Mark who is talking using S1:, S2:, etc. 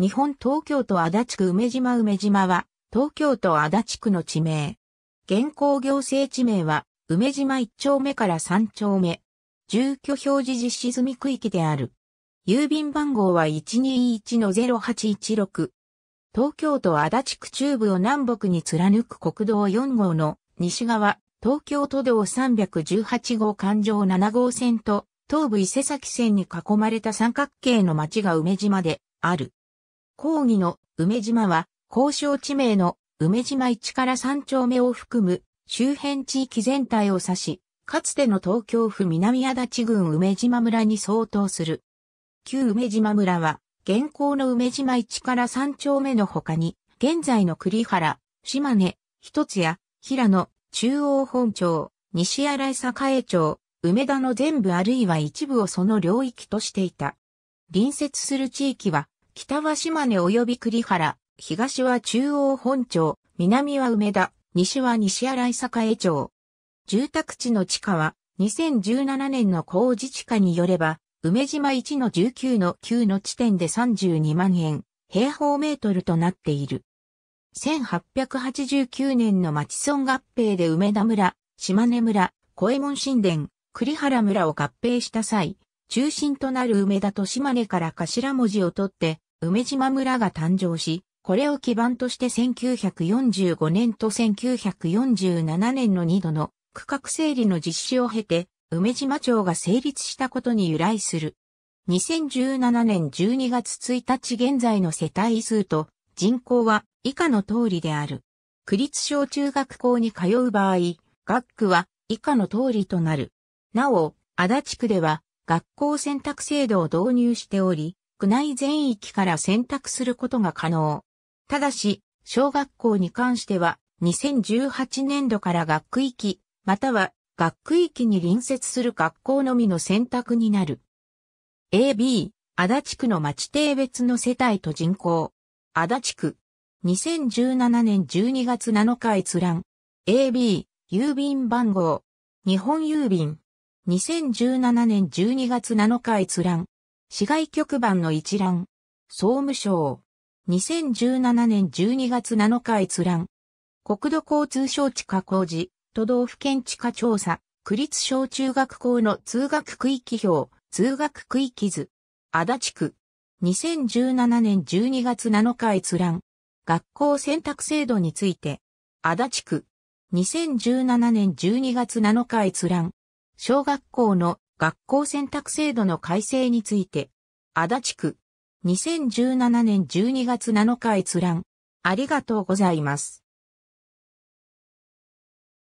S1: 日本東京都足立区梅島梅島は、東京都足立区の地名。現行行政地名は、梅島1丁目から3丁目。住居表示実施済み区域である。郵便番号は121-0816。東京都足立区中部を南北に貫く国道4号の西側、東京都道318号環状7号線と東武伊勢崎線に囲まれた三角形の町が梅島である。抗議の梅島は、交渉地名の梅島1から3丁目を含む周辺地域全体を指し、かつての東京府南足立郡梅島村に相当する。旧梅島村は、現行の梅島1から3丁目の他に、現在の栗原、島根、一つや、平野、中央本町、西新井栄町、梅田の全部あるいは一部をその領域としていた。隣接する地域は、北は島根及び栗原、東は中央本町、南は梅田、西は西新井栄町。住宅地の地価は、2017年の工自治価によれば、梅島1の19の9の地点で32万円、平方メートルとなっている。1889年の町村合併で梅田村、島根村、小江門神殿、栗原村を合併した際、中心となる梅田と島根から頭文字を取って、梅島村が誕生し、これを基盤として1945年と1947年の2度の区画整理の実施を経て、梅島町が成立したことに由来する。2017年12月1日現在の世帯数と人口は以下の通りである。区立小中学校に通う場合、学区は以下の通りとなる。なお、足立区では学校選択制度を導入しており、区内全域から選択することが可能。ただし、小学校に関しては、2018年度から学区域、または学区域に隣接する学校のみの選択になる。A、B、足立区の町定別の世帯と人口。足立区。2017年12月7日閲覧。AB、郵便番号。日本郵便。2017年12月7日閲覧。市外局番の一覧、総務省、2017年12月7日閲覧、国土交通省地下工事、都道府県地下調査、区立小中学校の通学区域表、通学区域図、足立区、2017年12月7日閲覧、学校選択制度について、足立区、2017年12月7日閲覧、小学校の学校選択制度の改正について、足立区、2017年12月7日閲覧。ありがとうございます。